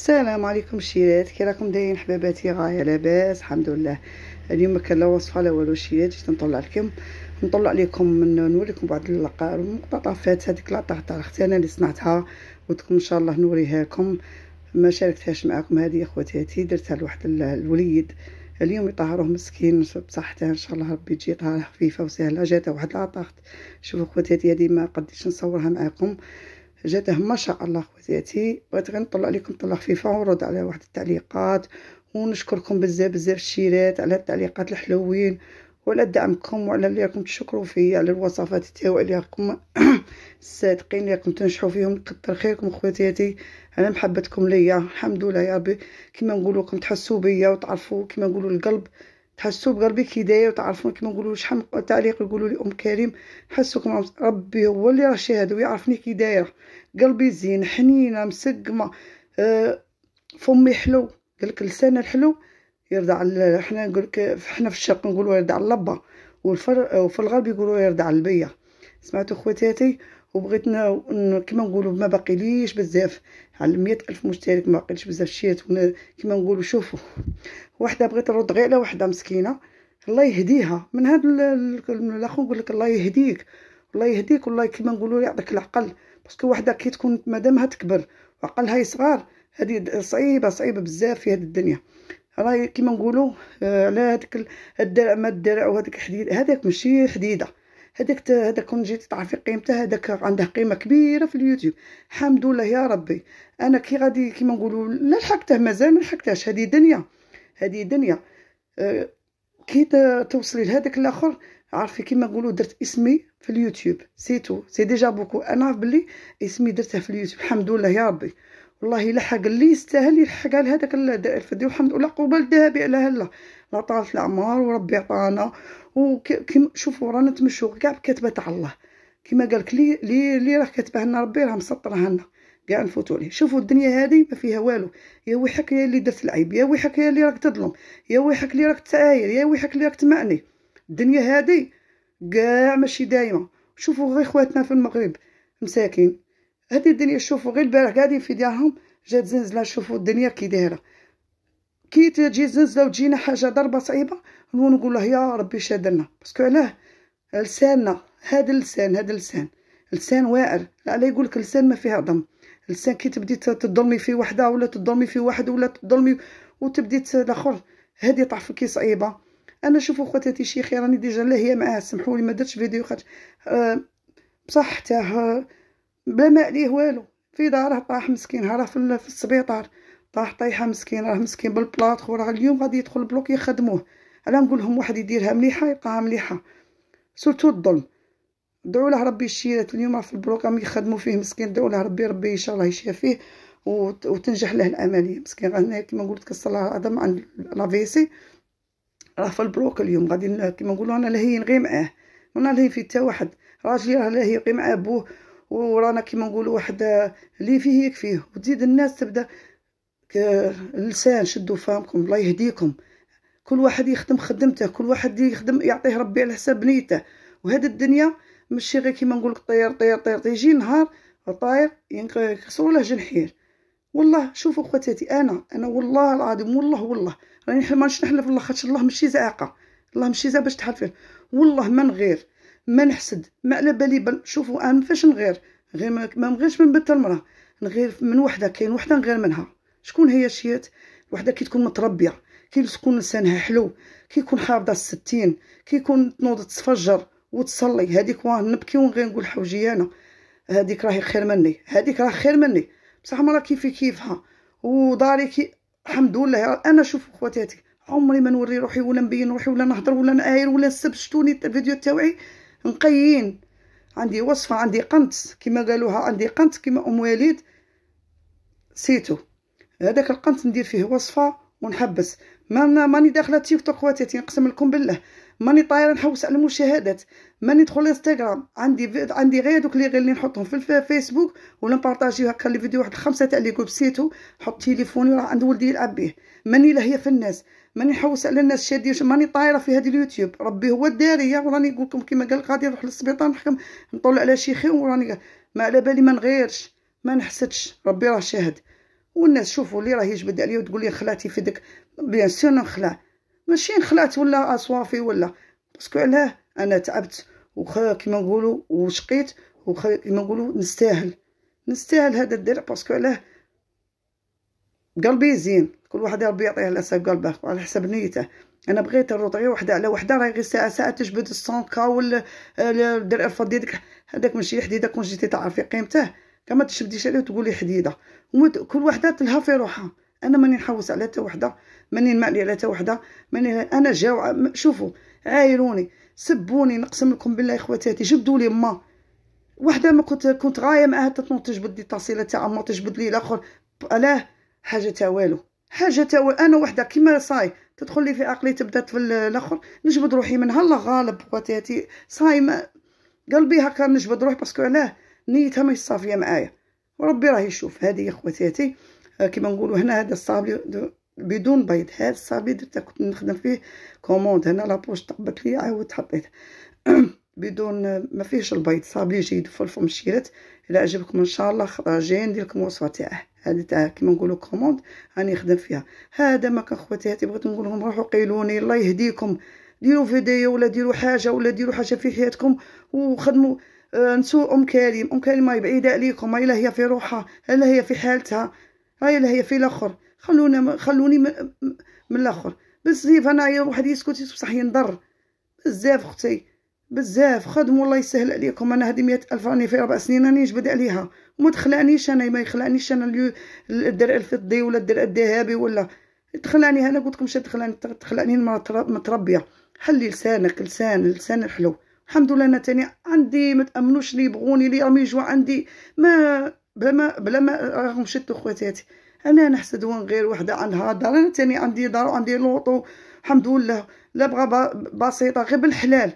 السلام عليكم شيرات كي راكم دايرين حباباتي غايه لاباس الحمد لله اليوم ما كان لا وصفه لا والو شيرات جيت نطلع لكم نطلع لكم من نوريكم بعض المقتطفات هذيك تاع اختي انا اللي صنعتها قلت ان شاء الله نوريها لكم ما شاركتهاش معكم هذه خواتاتي درتها لواحد الوليد اليوم يطهروه مسكين بصحته ان شاء الله ربي تجي طهاره خفيفه وسهله جاتها واحد لاطاخت شوفوا خواتاتي هذه ما قديش نصورها معكم جاته ما شاء الله خواتاتي بغيت غير نطلع لكم طلع خفيفه ونرد على واحد التعليقات ونشكركم بزاف بزاف الشيرات على التعليقات الحلوين وعلى دعمكم وعلى اللي راكم تشكروا فيا على الوصفات تاعو اللي راكم صادقين اللي راكم تنجحوا فيهم كثر خيركم خواتاتي على محبتكم ليا الحمد لله يا ربي كما نقولوا لكم تحسوا بيا وتعرفوا كما نقولوا القلب تحسوا بقلبك هدايه وتعرفون كيما نقولوا شحال من تعليق يقولوا لي ام كريم حسوكم ربي هو اللي راه شاهد ويعرفني كي داير قلبي زين حنينه مسقمه أه فمي حلو قالك لسان الحلو يرضى على حنا نقولك حنا في الشرق نقولوا يرضى على اللبه آه، وفي الغرب يقولوا يرضى على البيه سمعتوا خواتاتي وبغيتنا كما نقولوا ما باقيليش بزاف على مئة الف مشترك ما باقيليش بزاف شيت كما نقولوا شوفوا وحده بغيت نرد غير على وحده مسكينه الله يهديها من هاد الاخو نقول لك الله يهديك الله يهديك والله كما نقولوا يعطيك العقل باسكو وحده كي تكون مادامها تكبر وعقلها صغار هذه صعيبه صعيبه بزاف في هاد الدنيا راهي كيما نقولوا آه، على هذيك الدرع ما الدرع وهذيك الحديد هذاك ماشي حديده هذاك هذاك كون جيتي تعرفي قيمته هذاك عنده قيمه كبيره في اليوتيوب الحمد لله يا ربي انا كي غادي كيما نقولوا لا لحقته مازال ما لحقتهاش هذه دنيا هذه دنيا أه، كي توصلي لهذاك الاخر عارفه كيما نقولوا درت اسمي في اليوتيوب سيتو سي ديجا بوكو انا عارف بلي اسمي درته في اليوتيوب الحمد لله يا ربي والله لحق اللي يستاهل يلحق على هذاك الفيديو الحمد لله قبل الذهبي على هلا لا طالت الاعمار وربي عطانا وكيما شوفوا رانا تمشوا كاع كاتبات على الله كما قالك لي لي لي راه كاتبه لنا ربي راه مسطرها لنا كاع نفوتوا ليه شوفوا الدنيا هذه ما فيها والو يا ويحك يا اللي درت العيب يا ويحك يا اللي راك تظلم يا ويحك اللي راك تعاير يا ويحك اللي راك تمعني الدنيا هذه كاع ماشي دايمه شوفوا غير خواتنا في المغرب مساكين هذه الدنيا شوفوا غير البارح قاعدين في ديارهم جات زنزله شوفوا الدنيا كي دايره كي تجي الزنزله وتجينا حاجه ضربه صعيبه نقول له يا ربي شادلنا باسكو علاه لساننا هذا اللسان هذا اللسان لسان واعر لا يقول لك لسان ما فيها ضم لسان كي تبدي تظلمي في وحده ولا تظلمي في واحد ولا تظلمي وتبدي الاخر هذه طاح كي صعيبه انا شوف خواتاتي شيخي راني ديجا لا هي معاه سمحوا لي ما درتش فيديو خاطر أه بصح حتى آه، بلا ما عليه والو في داره طاح مسكين راه في السبيطار طاح طايحه مسكين راه مسكين بالبلاط وراه اليوم غادي يدخل البلوك يخدموه انا نقول لهم واحد يديرها مليحه يلقاها مليحه سورتو الظلم دعوا له ربي الشيرات اليوم راه في البلوك راهم يخدموا فيه مسكين دعوا له ربي ربي ان شاء الله يشافيه وتنجح له العمليه مسكين هنا كيما قلت كسر له العظم عند لافيسي راه في البلوك اليوم غادي كيما نقولوا انا لهين غير معاه انا لهي في حتى واحد راجلي راه لهي غير مع ابوه ورانا كيما نقولوا واحد اللي آه، فيه يكفيه وتزيد الناس تبدا آه، اللسان شدوا فمكم الله يهديكم كل واحد يخدم خدمته كل واحد يخدم يعطيه ربي على حساب نيته وهاد الدنيا ماشي غير كيما نقول طير طير طير يجي نهار طاير يكسروا له جنحير والله شوفوا خواتاتي انا انا والله العظيم والله والله راني ما نحلف الله خاطر الله ماشي زعاقه الله ماشي زعاقه باش تحلف والله ما نغير ما نحسد ما على بالي شوفوا انا فاش نغير غير ما نغيرش من بنت المراه نغير من وحده كاين وحده نغير منها شكون هي شيات وحده كي تكون متربيه كي تكون لسانها حلو كي يكون حافظه الستين كي يكون تنوض تتفجر وتصلي هذيك واه نبكي ونغير نقول حوجي انا هذيك راهي خير مني هذيك راه خير مني بصح مرا كيفي كيفها وداري كي الحمد لله انا شوف خواتاتي عمري ما نوري روحي ولا نبين روحي ولا نهضر ولا نعاير ولا نسب شتوني الفيديو تاوعي نقيين عندي وصفه عندي قنت كما قالوها عندي قنت كما ام وليد سيتو هذاك القنت ندير فيه وصفه ونحبس ماني داخله تيك توك خواتاتي نقسم لكم بالله ماني طايره نحوس على المشاهدات ماني ندخل انستغرام عندي عندي غير دوك لي غير اللي نحطهم في الفيسبوك ولا نبارطاجي هكا لي فيديو واحد خمسه تاع لي كوبسيتو نحط تليفوني راه عند ولدي يلعب به ماني لهيه في الناس ماني نحوس على الناس شادي ماني طايره في هذا اليوتيوب ربي هو الداريه وراني نقول لكم كيما قال غادي نروح للسبيطار نحكم نطلع على شيخي وراني ما على بالي ما نغيرش ما نحسدش ربي راه شاهد والناس شوفوا لي راهي يجبد عليا وتقول لي خلاتي في داك بيان سور نخلع ماشي نخلعت ولا اصوافي ولا باسكو علاه انا تعبت وخا كيما نقولوا وشقيت وخا كيما نقولوا نستاهل نستاهل هذا الدرع باسكو علاه قلبي زين كل واحد ربي يعطيه على حسب قلبه وعلى حسب نيته انا بغيت غير وحده على وحده راهي غير ساعه ساعه تجبد السونكا ولا آه، الدرع الفضي هذاك ماشي حديده كون جيتي تعرفي قيمته كما تشديش عليه وتقولي حديده هما كل وحده تلها في روحها انا ماني نحوس على حتى وحده ماني نمالي على حتى وحده ماني انا جاوع شوفوا عايروني سبوني نقسم لكم بالله اخواتاتي جبدوا لي ما وحده ما كنت كنت غايه معاها تنوض تجبد لي التصيله تاع ما تجبد لي الاخر علاه حاجه تا والو حاجه تا انا وحده كيما صاي تدخل لي في عقلي تبدا في الاخر نجبد روحي منها الله غالب خواتاتي صاي ما قلبي هكا نجبد روحي باسكو علاه نيتها ماهيش صافيه معايا وربي راه يشوف هذه اخواتاتي خواتاتي آه، كما نقولوا هنا هذا الصابلي بدون بيض هذا الصابلي درت كنت نخدم فيه كوموند هنا لابوش طبت لي عاودت حطيت بدون آه، ما فيهش البيض صابلي جيد فلفل مشيرت الى عجبكم ان شاء الله خرجي ندير لكم وصفه تاعه هذه تاع كيما نقولوا كوموند راني نخدم فيها هذا ما كان خواتاتي بغيت نقول لهم روحوا قيلوني الله يهديكم ديروا فيديو ولا ديروا حاجه ولا ديروا حاجه في حياتكم وخدموا أه، نسو ام كريم ام كريم راهي بعيده عليكم هاي هي في روحها هلا هي في حالتها هاي هي في الاخر خلونا خلوني من, من الاخر بزاف انايا واحد يسكت بصح ينضر بزاف اختي بزاف خدموا الله يسهل عليكم انا هذه مئة الف راني في اربع سنين راني جبد عليها وما تخلعنيش انا ما يخلعنيش انا الدرع الفضي ولا الدرع الذهبي ولا تخلعني انا قلت لكم شنو تخلعني تخلعني متربيه حلي لسانك لسان لسان الحلو الحمد لله انا تاني عندي ما تامنوش لي يبغوني لي راهم يجوا عندي ما بلا ما بلا ما راهم شتو خواتاتي انا نحسد وين غير وحده عندها دار انا تاني عندي دار وعندي لوطو الحمد لله لا بغى بسيطه غير بالحلال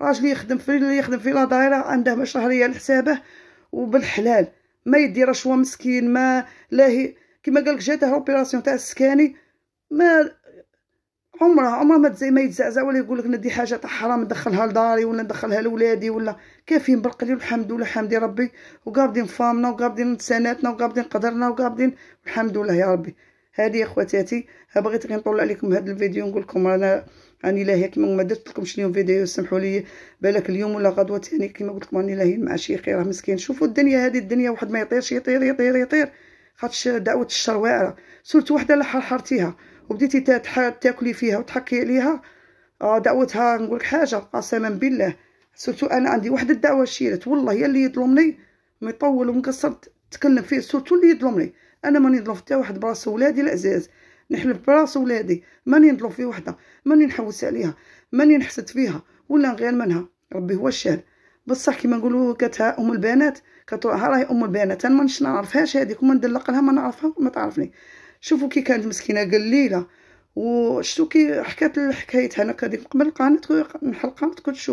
راجلي يخدم في اللي يخدم في لا دايره عنده شهريه لحسابه وبالحلال ما يدي رشوه مسكين ما لاهي كيما كما قالك جاته اوبيراسيون تاع السكاني ما عمرها عمرها ما زي ما يتزعزع ولا يقول لك ندي حاجه تاع حرام ندخلها لداري ولا ندخلها لولادي ولا كافيين بالقليل والحمد لله حمدي ربي وقابدين فامنا وقابدين سناتنا وقابدين قدرنا وقابدين الحمد لله يا ربي هذه اخواتاتي بغيت غير نطلع لكم هذا الفيديو نقول لكم انا راني لاهيه كيما ما درت لكمش اليوم فيديو سمحوا لي بالك اليوم ولا غدوه ثاني كيما قلت لكم راني لاهي مع شيخي راه مسكين شوفوا الدنيا هذه الدنيا واحد ما يطيرش يطير يطير يطير, يطير. خاطش دعوه الشر واعره سولت وحده لا حرحرتيها وبديتي تاكلي فيها وتحكي عليها آه دعوتها نقولك حاجه قسما بالله سورتو انا عندي واحد الدعوه شيرت والله يا اللي يظلمني مطول ومقصر تكلم فيه سورتو اللي يظلمني انا ماني نظلم حتى واحد براس ولادي العزاز نحلف براس ولادي ماني نظلم في وحده ماني نحوس عليها ماني نحسد فيها ولا نغير منها ربي هو الشاهد بصح كيما نقولوا كتها ام البنات كتروها راهي ام البنات انا ما نعرفهاش هذيك وما ندلق لها ما نعرفها وما تعرفني شوفوا كي كانت مسكينه قليله وشتو كي حكات حكايتها انا كادي قبل القناه نحل القناه كنت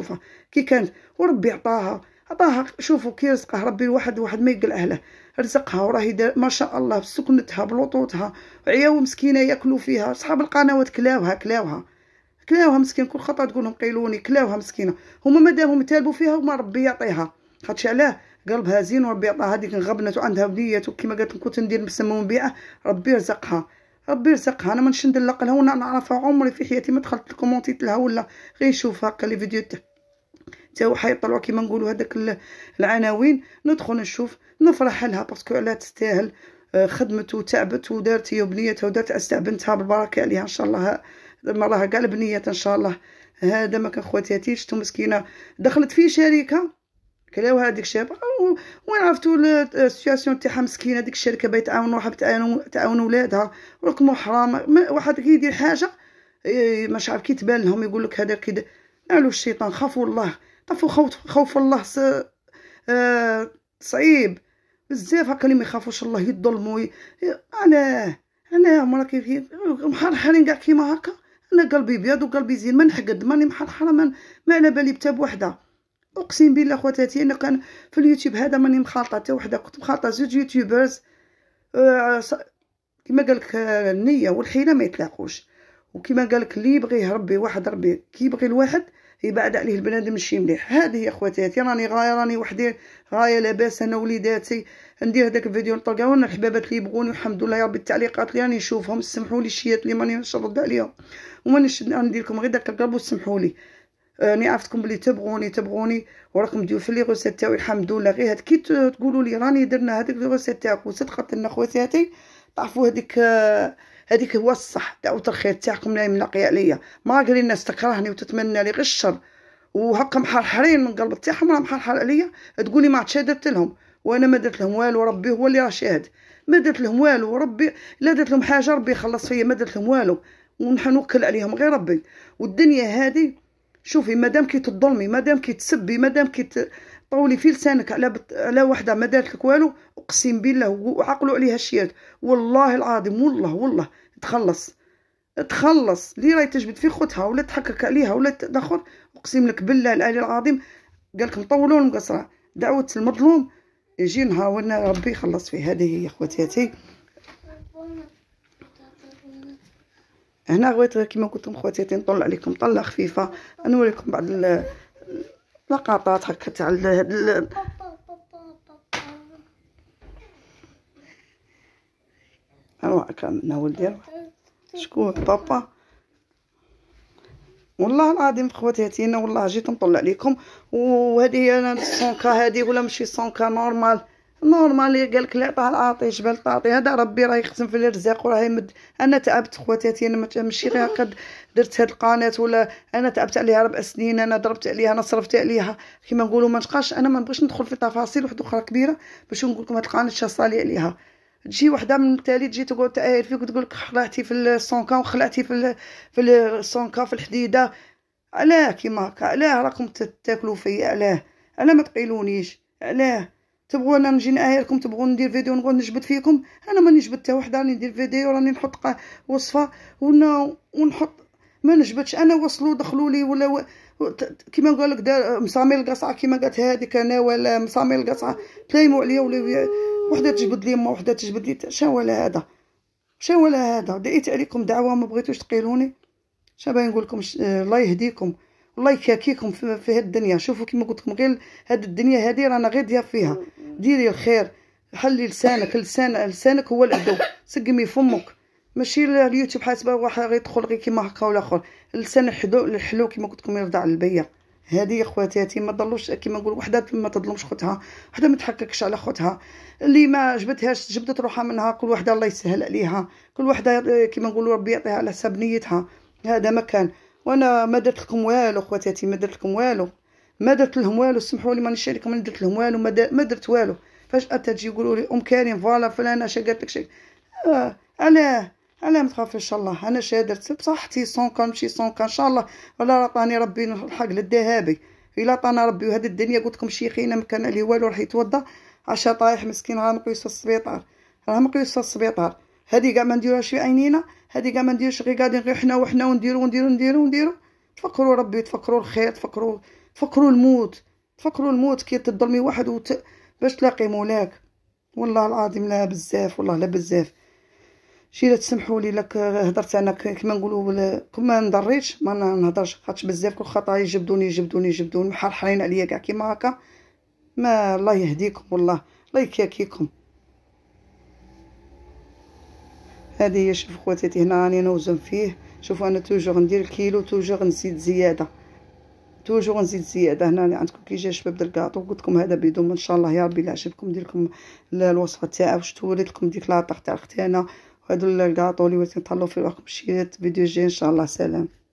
كي كانت وربي عطاها عطاها شوفوا كي رزقها ربي الواحد واحد ما يقل اهله رزقها وراهي ما شاء الله بسكنتها بلطوطها عياو مسكينه ياكلوا فيها صحاب القنوات كلاوها كلاوها كلاوها مسكين كل خطا تقولهم قيلوني كلاوها مسكينه هما مادامهم تالبوا فيها وما ربي يعطيها خاطش علاه قلبها زين وربي عطاها هذيك غبنته وعندها بنيه كيما قالت كنت ندير نسمون مبيعه ربي يرزقها ربي يرزقها انا ما ندلق لها وانا نعرفها عمري في حياتي ما دخلت الكومونتيت لها ولا غير نشوفها هكا لي فيديو تا هو حيطلعوا كيما نقولوا هذاك العناوين ندخل نشوف نفرح لها باسكو على تستاهل آه، خدمت وتعبت ودارت هي بنيتها ودارت استعبنتها بالبركه عليها ان شاء الله راها قال بنيه ان شاء الله هذا ما كان خواتاتي شفتو مسكينه دخلت في شركه كلاو هذيك الشابه وين عرفتوا السيتياسيون تاعها مسكينه ديك الشركه باغي تعاون روحها تعاون ولادها رقمو حرام واحد كيدير حاجه إيه، مش عارف كي تبان لهم يقول لك هذا كي قالوا الشيطان خافوا الله خافوا خوف, خوف الله س... آه... صعيب بزاف هكا اللي ما يخافوش الله يظلموا ي... انا انا مرا كيف محرحرين كاع كيما هكا انا قلبي بيض وقلبي زين ما نحقد ماني محرحره ما على بالي بتاب بوحده اقسم بالله خواتاتي انا كان في اليوتيوب هذا ماني مخالطه حتى وحده كنت مخالطه زوج يوتيوبرز آه كما قال لك آه، النيه والحيله ما يتلاقوش وكما قال لك اللي يبغيه ربي واحد ربي كي يبغي الواحد يبعد عليه البنادم شي مليح هذه يا خواتاتي راني غايه راني وحدي غايه لاباس انا وليداتي ندير هذاك الفيديو نطلق وانا الحبابات اللي يبغوني الحمد لله يا ربي التعليقات اللي راني نشوفهم سمحوا لي الشيات اللي ماني نرد عليهم وما نشد ندير لكم غير داك القلب وسمحوا لي راني آه، عرفتكم بلي تبغوني تبغوني وراكم ديو في لي غوسيت تاعي الحمد لله غير هاد كي تقولوا لي راني درنا هذيك لي غوسيت تاعكم صدقت ان خواتاتي طعفوا هذيك هذيك آه، هو الصح تاع الخير تاعكم لا يمنقي عليا قال الناس تكرهني وتتمنى لي غير الشر وهكا محرحرين من قلب تاعهم راه محرحر عليا تقولي ما عادش درت لهم وانا ما درت لهم والو ربي هو اللي راه شاهد ما درت لهم والو ربي لا درت لهم حاجه ربي يخلص فيا ما درت لهم والو ونحن نوكل عليهم غير ربي والدنيا هذه شوفي مادام كي تظلمي مادام كي تسبي مادام كي طولي في لسانك على بت... على وحده ما دارت لك والو اقسم بالله وعقلوا عليها الشيات والله العظيم والله والله تخلص تخلص لي راهي تجبد في خوتها ولا تحكك عليها ولا تدخل اقسم لك بالله العلي العظيم قال لك مطولون المقصره دعوه المظلوم يجي نهار ربي يخلص فيه هذه هي خواتاتي هنا بغيت غير كيما قلت لكم خواتي تنطل عليكم طله خفيفه نوريكم بعض اللقطات هكا تاع هاد اروح كاملنا ولدي اروح شكون بابا والله العظيم خواتاتي انا والله جيت نطلع عليكم وهذه انا 100 هذه ولا ماشي 100 نورمال نورمال قالك لا طه العاطي جبل طاطي هذا ربي راه يقسم في الرزاق وراه يمد انا تعبت خواتاتي انا ماشي غير قد درت هاد القناه ولا انا تعبت عليها ربع سنين انا ضربت عليها انا صرفت عليها كيما نقولوا ما نتقاش انا ما نبغيش ندخل في تفاصيل واحده اخرى كبيره باش نقول لكم هاد القناه شاصالي عليها تجي وحده من التالي تجي تقعد تعاير فيك وتقول لك خلعتي في السونكا وخلعتي في في السونكا في الحديده علاه كيما هكا علاه راكم تاكلوا فيا علاه انا ما تقيلونيش علاه تبغوا انا نجي ناهي لكم تبغوا ندير فيديو نقول نجبد فيكم انا ماني نجبد حتى وحده راني ندير فيديو راني نحط وصفه ونحط ما نجبدش انا وصلوا دخلوا لي ولا و... كيما نقول لك مسامي القصعه كيما قالت هذيك انا ولا مصاميل القصعه تلايموا عليا ولا وحده تجبد لي ما وحده تجبد لي شنو ولا هذا شنو ولا هذا دعيت عليكم دعوه ما بغيتوش تقيلوني شنو باغي نقول لكم الله يهديكم الله يكاكيكم في, في هاد الدنيا شوفوا كيما قلت لكم غير هاد الدنيا هادي رانا غير ديا فيها ديري الخير حلي لسانك لسان لسانك هو العدو سقمي فمك ماشي اليوتيوب حاسبه واحد غيدخل غير كيما هكا ولا اخر اللسان الحلو الحلو كيما قلت لكم يرضى على البيه هذه خواتاتي ما تضلوش كيما نقول وحده ما تظلمش خوتها وحده ما تحككش على خوتها اللي ما جبتهاش جبدت روحها منها كل وحده الله يسهل عليها كل وحده كيما نقولوا ربي يعطيها على حساب نيتها هذا ما كان وانا ما درت لكم والو خواتاتي ما درت لكم والو ما درت لهم والو سمحوا لي مانيش شاريكم ما درت لهم والو ما درت والو فجاه تجي يقولوا لي ام كريم فوالا فلانه اش قالت لك شي آه علاه علاه ما تخافيش ان شاء الله انا شادرت بصحتي سونكا سون سونكا ان شاء الله ولا عطاني ربي الحق للذهابي الا عطانا ربي وهذه الدنيا قلت لكم شيخينا ما كان عليه والو راح يتوضا عشا طايح مسكين راه مقيس في السبيطار راه مقيس في السبيطار هادي كاع ما نديروهاش في عينينا هادي كاع ما نديروش غير قاعدين غير حنا وحنا ونديرو ونديرو ونديرو ونديرو تفكروا ربي تفكروا الخير تفكروا تفكروا الموت تفكروا الموت كي تظلمي واحد وت... باش تلاقي مولاك والله العظيم لا بزاف والله لا بزاف شي لا تسمحوا لي لك هضرت انا كما نقولوا كما نضريتش ما نهضرش خاطش بزاف كل خطا يجبدوني يجبدوني يجبدوني محرحين عليا كاع كيما هكا ما الله يهديكم والله الله يكاكيكم هذه هي شوف خواتاتي هنا راني نوزن فيه شوفوا انا توجور ندير الكيلو توجور نزيد زياده توجور نزيد زياده هنا اللي عندكم كي جا شباب ديال الكاطو قلت لكم هذا بدون ان شاء الله يا ربي اللي عجبكم ندير لكم الوصفه تاعها واش توريت لكم ديك لاطاق تاع اختي انا وهذو الكاطو اللي وليت نطلعوا فيه روحكم مشيت فيديو جاي ان شاء الله سلام